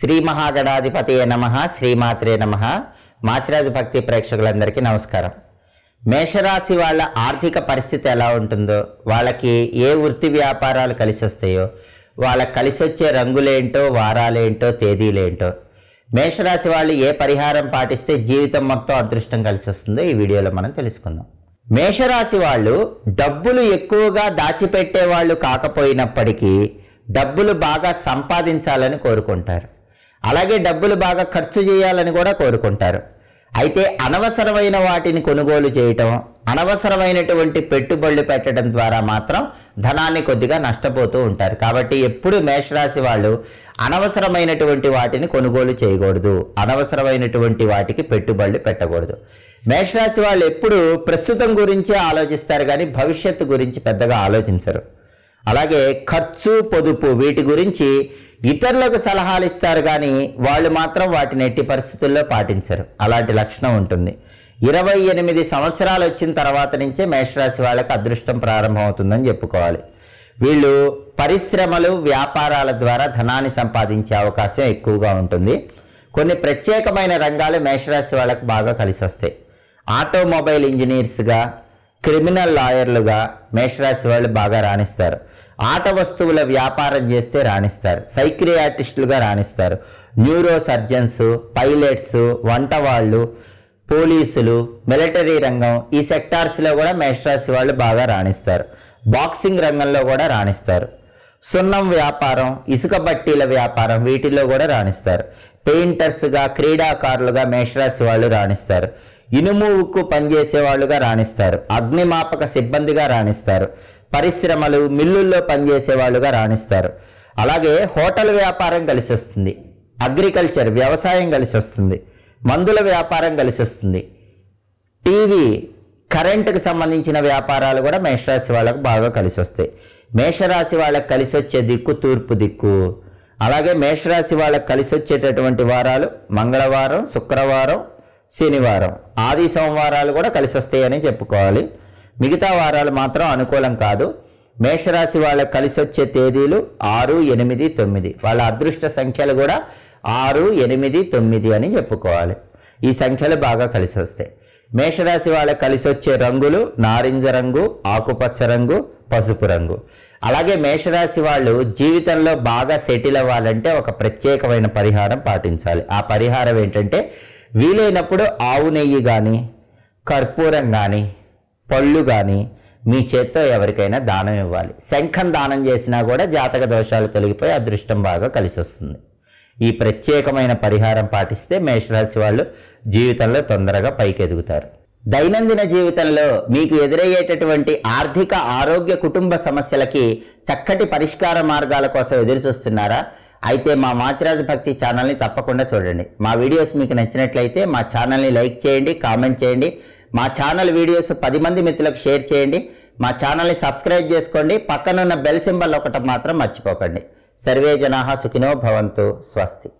శ్రీ మహాగణాధిపతియే నమ శ్రీమాత్రే నమ మాచిరాజు భక్తి ప్రేక్షకులందరికీ నమస్కారం మేషరాశి వాళ్ళ ఆర్థిక పరిస్థితి ఎలా ఉంటుందో వాళ్ళకి ఏ వృత్తి వ్యాపారాలు కలిసి వస్తాయో వాళ్ళకి కలిసి వచ్చే రంగులేంటో వారాలేంటో తేదీలేంటో మేషరాశి వాళ్ళు ఏ పరిహారం పాటిస్తే జీవితం మొత్తం అదృష్టం కలిసి వస్తుందో ఈ వీడియోలో మనం తెలుసుకుందాం మేషరాశి వాళ్ళు డబ్బులు ఎక్కువగా దాచిపెట్టే వాళ్ళు కాకపోయినప్పటికీ డబ్బులు బాగా సంపాదించాలని కోరుకుంటారు అలాగే డబ్బులు బాగా ఖర్చు చేయాలని కూడా కోరుకుంటారు అయితే అనవసరమైన వాటిని కొనుగోలు చేయటం అనవసరమైనటువంటి పెట్టుబడులు పెట్టడం ద్వారా మాత్రం ధనాన్ని కొద్దిగా నష్టపోతూ ఉంటారు కాబట్టి ఎప్పుడు మేషరాశి వాళ్ళు అనవసరమైనటువంటి వాటిని కొనుగోలు చేయకూడదు అనవసరమైనటువంటి వాటికి పెట్టుబడులు పెట్టకూడదు మేషరాశి వాళ్ళు ఎప్పుడు ప్రస్తుతం గురించే ఆలోచిస్తారు కానీ భవిష్యత్తు గురించి పెద్దగా ఆలోచించరు అలాగే ఖర్చు పొదుపు వీటి గురించి ఇతరులకు సలహాలు ఇస్తారు కానీ వాళ్ళు మాత్రం వాటిని ఎట్టి పరిస్థితుల్లో పాటించరు అలాంటి లక్షణం ఉంటుంది ఇరవై ఎనిమిది సంవత్సరాలు వచ్చిన తర్వాత నుంచే మేషరాశి వాళ్ళకి అదృష్టం ప్రారంభమవుతుందని చెప్పుకోవాలి వీళ్ళు పరిశ్రమలు వ్యాపారాల ద్వారా ధనాన్ని సంపాదించే అవకాశం ఎక్కువగా ఉంటుంది కొన్ని ప్రత్యేకమైన రంగాలు మేషరాశి వాళ్ళకు బాగా కలిసి వస్తాయి ఆటోమొబైల్ ఇంజనీర్స్గా క్రిమినల్ లాయర్లుగా మేషరాశి వాళ్ళు బాగా రాణిస్తారు ఆట వస్తువుల వ్యాపారం చేస్తే రాణిస్తారు సైక్రియాటిస్టులుగా రాణిస్తారు న్యూరో సర్జన్స్ పైలట్స్ వంటవాళ్ళు పోలీసులు మిలిటరీ రంగం ఈ సెక్టార్స్లో కూడా మేషరాశి వాళ్ళు బాగా రాణిస్తారు బాక్సింగ్ రంగంలో కూడా రాణిస్తారు సున్నం వ్యాపారం ఇసుక బట్టీల వ్యాపారం వీటిలో కూడా రాణిస్తారు పెయింటర్స్గా క్రీడాకారులుగా మేషరాశి వాళ్ళు రాణిస్తారు ఇనుము ఉక్కు పనిచేసేవాళ్ళుగా రాణిస్తారు అగ్నిమాపక సిబ్బందిగా రాణిస్తారు పరిశ్రమలు మిల్లుల్లో పనిచేసేవాళ్ళుగా రాణిస్తారు అలాగే హోటల్ వ్యాపారం కలిసి వస్తుంది అగ్రికల్చర్ వ్యవసాయం కలిసి వస్తుంది మందుల వ్యాపారం కలిసి వస్తుంది టీవీ కరెంటుకు సంబంధించిన వ్యాపారాలు కూడా మేషరాశి వాళ్ళకు బాగా కలిసి వస్తాయి మేషరాశి వాళ్ళకు కలిసి వచ్చే దిక్కు తూర్పు దిక్కు అలాగే మేషరాశి వాళ్ళకు కలిసి వచ్చేటటువంటి వారాలు మంగళవారం శుక్రవారం శనివారం ఆది సోమవారాలు కూడా కలిసి వస్తాయని చెప్పుకోవాలి మిగతా వారాలు మాత్రం అనుకూలం కాదు మేషరాశి వాళ్ళకి కలిసి వచ్చే తేదీలు ఆరు ఎనిమిది తొమ్మిది వాళ్ళ అదృష్ట సంఖ్యలు కూడా ఆరు ఎనిమిది తొమ్మిది అని చెప్పుకోవాలి ఈ సంఖ్యలు బాగా కలిసి వస్తాయి మేషరాశి వాళ్ళకి కలిసి వచ్చే రంగులు నారింజ రంగు ఆకుపచ్చ రంగు పసుపు రంగు అలాగే మేషరాశి వాళ్ళు జీవితంలో బాగా సెటిల్ అవ్వాలంటే ఒక ప్రత్యేకమైన పరిహారం పాటించాలి ఆ పరిహారం ఏంటంటే వీలైనప్పుడు ఆవు నెయ్యి కానీ కర్పూరం కానీ పళ్ళు కానీ మీ చేత్తో ఎవరికైనా దానం ఇవ్వాలి శంఖం దానం చేసినా కూడా జాతక దోషాలు తొలగిపోయి అదృష్టం బాగా కలిసి వస్తుంది ఈ ప్రత్యేకమైన పరిహారం పాటిస్తే మేషరాశి వాళ్ళు జీవితంలో తొందరగా పైకి ఎదుగుతారు దైనందిన జీవితంలో మీకు ఎదురయ్యేటటువంటి ఆర్థిక ఆరోగ్య కుటుంబ సమస్యలకి చక్కటి పరిష్కార మార్గాల కోసం ఎదురు చూస్తున్నారా అయితే మా మాచిరాజు భక్తి ఛానల్ని తప్పకుండా చూడండి మా వీడియోస్ మీకు నచ్చినట్లయితే మా ఛానల్ని లైక్ చేయండి కామెంట్ చేయండి మా ఛానల్ వీడియోస్ పది మంది మిత్రులకు షేర్ చేయండి మా ఛానల్ని సబ్స్క్రైబ్ చేసుకోండి పక్కనున్న బెల్ సింబల్ ఒకటి మాత్రం మర్చిపోకండి సర్వే జనా సుఖినో భవంతు స్వస్తి